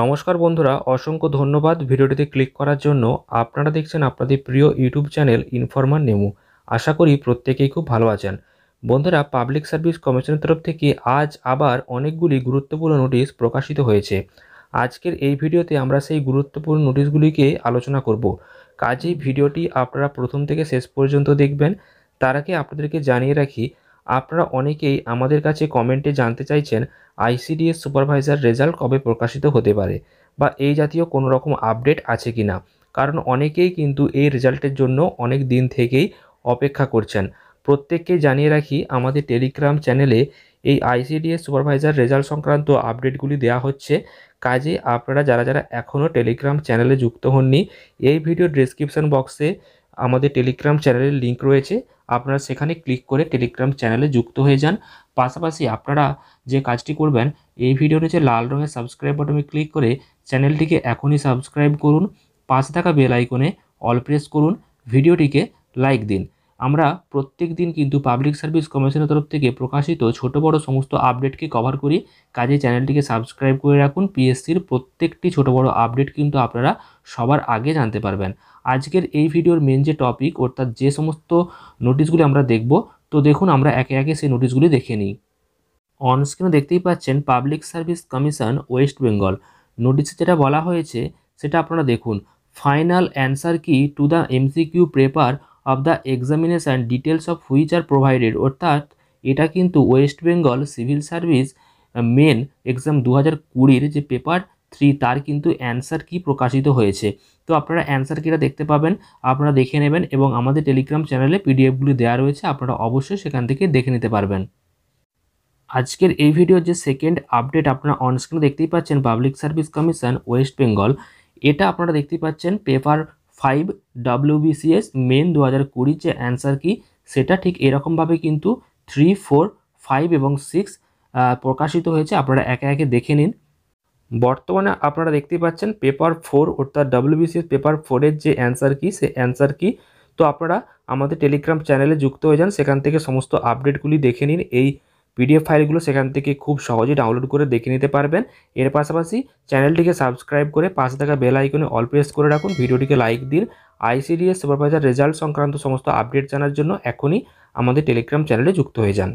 নমস্কার বন্ধুরা অসংখ্য ধন্যবাদ ভিডিওটিতে ক্লিক করার জন্য আপনারা দেখছেন আপনাদের প্রিয় ইউটিউব চ্যানেল ইনফরমার নেমু আশা করি প্রত্যেকেই খুব ভালো আছেন বন্ধুরা পাবলিক সার্ভিস কমিশনের তরফ থেকে আজ আবার অনেকগুলি গুরুত্বপূর্ণ নোটিশ প্রকাশিত হয়েছে আজকের এই ভিডিওতে আমরা সেই গুরুত্বপূর্ণ নোটিশগুলিকে আলোচনা করব কাজেই ভিডিওটি আপনারা প্রথম থেকে শেষ পর্যন্ত দেখবেন তার আগে আপনাদেরকে জানিয়ে রাখি আপনারা অনেকেই আমাদের কাছে কমেন্টে জানতে চাইছেন আইসিডিএস সুপারভাইজার রেজাল্ট কবে প্রকাশিত হতে পারে বা এই জাতীয় কোনো রকম আপডেট আছে কি না কারণ অনেকেই কিন্তু এই রেজাল্টের জন্য অনেক দিন থেকেই অপেক্ষা করছেন প্রত্যেককে জানিয়ে রাখি আমাদের টেলিগ্রাম চ্যানেলে এই আইসিডিএস সুপারভাইজার রেজাল্ট সংক্রান্ত আপডেটগুলি দেওয়া হচ্ছে কাজে আপনারা যারা যারা এখনও টেলিগ্রাম চ্যানেলে যুক্ত হননি এই ভিডিও ডিসক্রিপশান বক্সে আমাদের টেলিগ্রাম চ্যানেলের লিঙ্ক রয়েছে আপনারা সেখানে ক্লিক করে টেলিগ্রাম চ্যানেলে যুক্ত হয়ে যান পাশাপাশি আপনারা যে কাজটি করবেন এই ভিডিওটি যে লাল রঙের সাবস্ক্রাইব বাটনে ক্লিক করে চ্যানেলটিকে এখনই সাবস্ক্রাইব করুন পাশে থাকা বেল আইকনে অল প্রেস করুন ভিডিওটিকে লাইক দিন আমরা প্রত্যেক দিন কিন্তু পাবলিক সার্ভিস কমিশনের তরফ থেকে প্রকাশিত ছোট বড় সমস্ত আপডেটকে কভার করি কাজে চ্যানেলটিকে সাবস্ক্রাইব করে রাখুন পিএসসির প্রত্যেকটি ছোট বড় আপডেট কিন্তু আপনারা সবার আগে জানতে পারবেন আজকের এই ভিডিওর মেন যে টপিক অর্থাৎ যে সমস্ত নোটিশগুলি আমরা দেখব তো দেখুন আমরা একে একে সেই নোটিশগুলি দেখে নিই অনস্ক্রিনে দেখতেই পাচ্ছেন public service commission West Bengal নোটিশে যেটা বলা হয়েছে সেটা আপনারা দেখুন final answer key to the MCQ paper of the examination details of which are provided অর্থাৎ এটা কিন্তু West Bengal civil service main exam দু হাজার কুড়ির যে পেপার থ্রি তার কিন্তু অ্যান্সার কি প্রকাশিত হয়েছে তো আপনারা অ্যান্সার কিটা দেখতে পাবেন আপনারা দেখে নেবেন এবং আমাদের টেলিগ্রাম চ্যানেলে পিডিএফগুলি দেওয়া রয়েছে আপনারা অবশ্যই সেখান থেকে দেখে নিতে পারবেন আজকের এই ভিডিওর যে সেকেন্ড আপডেট আপনারা অনস্ক্রিনে দেখতেই পাচ্ছেন public service commission West Bengal এটা আপনারা দেখতেই পাচ্ছেন পেপার ফাইভ ডাব্লিউবিসিএস মেন দু হাজার কুড়ির যে অ্যান্সার কী সেটা ঠিক এরকমভাবে কিন্তু থ্রি ফোর ফাইভ এবং সিক্স প্রকাশিত হয়েছে আপনারা একে একে দেখে নিন বর্তমানে আপনারা দেখতে পাচ্ছেন পেপার ফোর অর্থাৎ ডাব্লিউবিসিএস পেপার ফোরের যে অ্যান্সার কী সে অ্যান্সার কী তো আপনারা আমাদের টেলিগ্রাম চ্যানেলে যুক্ত হয়ে যান সেখান থেকে সমস্ত আপডেটগুলি দেখে নিন এই পিডিএফ ফাইলগুলো সেখান থেকে খুব সহজেই ডাউনলোড করে দেখে নিতে পারবেন এর পাশাপাশি চ্যানেলটিকে সাবস্ক্রাইব করে পাশে থাকা বেল আইকনে অল প্রেস করে রাখুন ভিডিওটিকে লাইক দিন আইসিডিএস সুপারভাইজার রেজাল্ট সংক্রান্ত সমস্ত আপডেট জানার জন্য এখনই আমাদের টেলিগ্রাম চ্যানেলে যুক্ত হয়ে যান